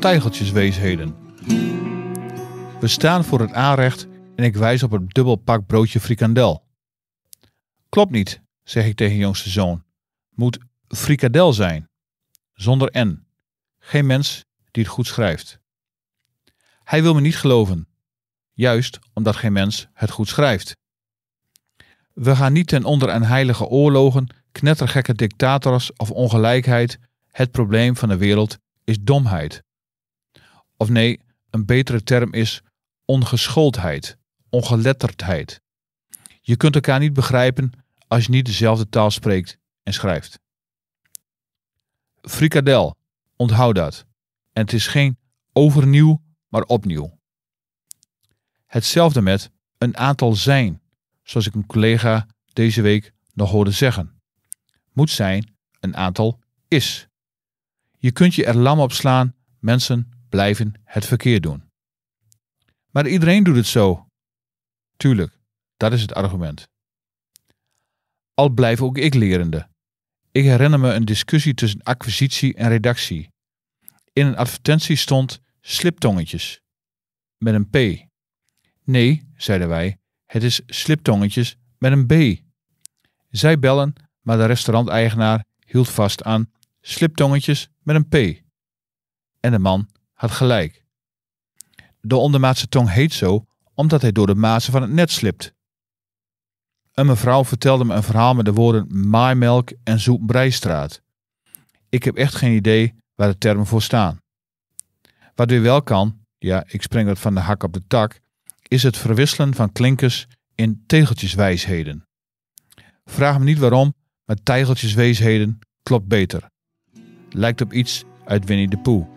tijgeltjesweesheden. We staan voor het aanrecht en ik wijs op het dubbel pak broodje frikandel. Klopt niet, zeg ik tegen jongste zoon. Moet frikadel zijn, zonder n. Geen mens die het goed schrijft. Hij wil me niet geloven, juist omdat geen mens het goed schrijft. We gaan niet ten onder aan heilige oorlogen, knettergekke dictators of ongelijkheid. Het probleem van de wereld is domheid. Of nee, een betere term is ongeschooldheid, ongeletterdheid. Je kunt elkaar niet begrijpen als je niet dezelfde taal spreekt en schrijft. Frikadel, onthoud dat. En het is geen overnieuw, maar opnieuw. Hetzelfde met een aantal zijn, zoals ik een collega deze week nog hoorde zeggen. Moet zijn een aantal is. Je kunt je er lam op slaan, mensen, blijven het verkeer doen. Maar iedereen doet het zo. Tuurlijk, dat is het argument. Al blijf ook ik lerende. Ik herinner me een discussie tussen acquisitie en redactie. In een advertentie stond sliptongetjes. Met een P. Nee, zeiden wij, het is sliptongetjes met een B. Zij bellen, maar de restauranteigenaar hield vast aan sliptongetjes met een P. En de man had gelijk. De ondermaatse tong heet zo omdat hij door de mazen van het net slipt. Een mevrouw vertelde me een verhaal met de woorden maaimelk en zoetbreistraat. Ik heb echt geen idee waar de termen voor staan. Wat weer wel kan, ja, ik spring het van de hak op de tak, is het verwisselen van klinkers in tegeltjeswijsheden. Vraag me niet waarom, maar tegeltjeswijsheden klopt beter. Lijkt op iets uit Winnie de Pooh.